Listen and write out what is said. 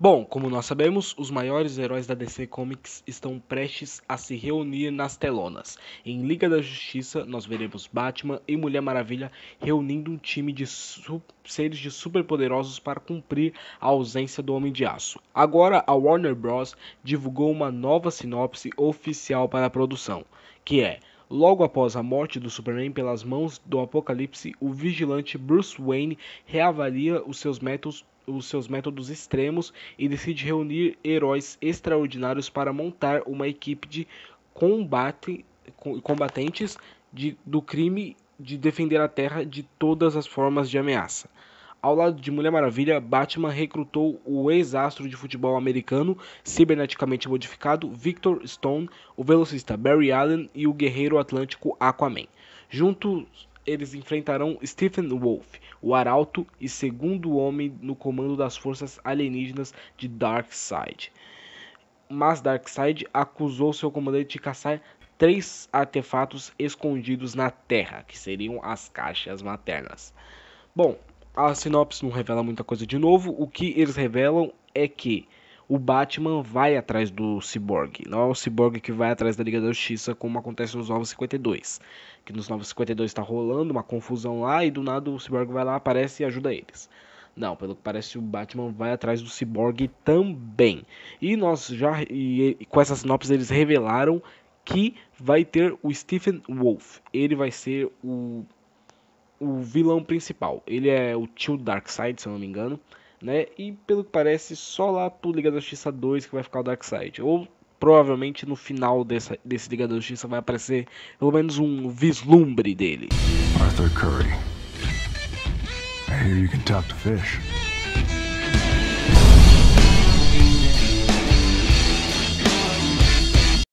Bom, como nós sabemos, os maiores heróis da DC Comics estão prestes a se reunir nas telonas. Em Liga da Justiça, nós veremos Batman e Mulher Maravilha reunindo um time de seres de superpoderosos para cumprir a ausência do Homem de Aço. Agora, a Warner Bros. divulgou uma nova sinopse oficial para a produção, que é Logo após a morte do Superman pelas mãos do Apocalipse, o vigilante Bruce Wayne reavalia os seus métodos os seus métodos extremos e decide reunir heróis extraordinários para montar uma equipe de combate combatentes de, do crime de defender a Terra de todas as formas de ameaça. Ao lado de Mulher Maravilha, Batman recrutou o ex-astro de futebol americano, ciberneticamente modificado, Victor Stone, o velocista Barry Allen e o guerreiro atlântico Aquaman. Juntos, eles enfrentarão Stephen Wolfe, o arauto e segundo homem no comando das forças alienígenas de Darkseid. Mas Darkseid acusou seu comandante de caçar três artefatos escondidos na Terra, que seriam as caixas maternas. Bom, a sinopse não revela muita coisa de novo. O que eles revelam é que o Batman vai atrás do Cyborg. Não é o Cyborg que vai atrás da Liga da Justiça, como acontece nos Novos 52. Que nos Novos 52 está rolando uma confusão lá e do nada o Cyborg vai lá, aparece e ajuda eles. Não, pelo que parece o Batman vai atrás do Cyborg também. E nós já e, e com essa sinopse eles revelaram que vai ter o Stephen Wolf. Ele vai ser o o vilão principal. Ele é o tio do Darkseid, se eu não me engano. Né? E pelo que parece, só lá pro Liga da Justiça 2 que vai ficar o Darkseid. Ou provavelmente no final dessa, desse Liga da Justiça vai aparecer pelo menos um vislumbre dele. Arthur Curry. I hear you can talk to fish.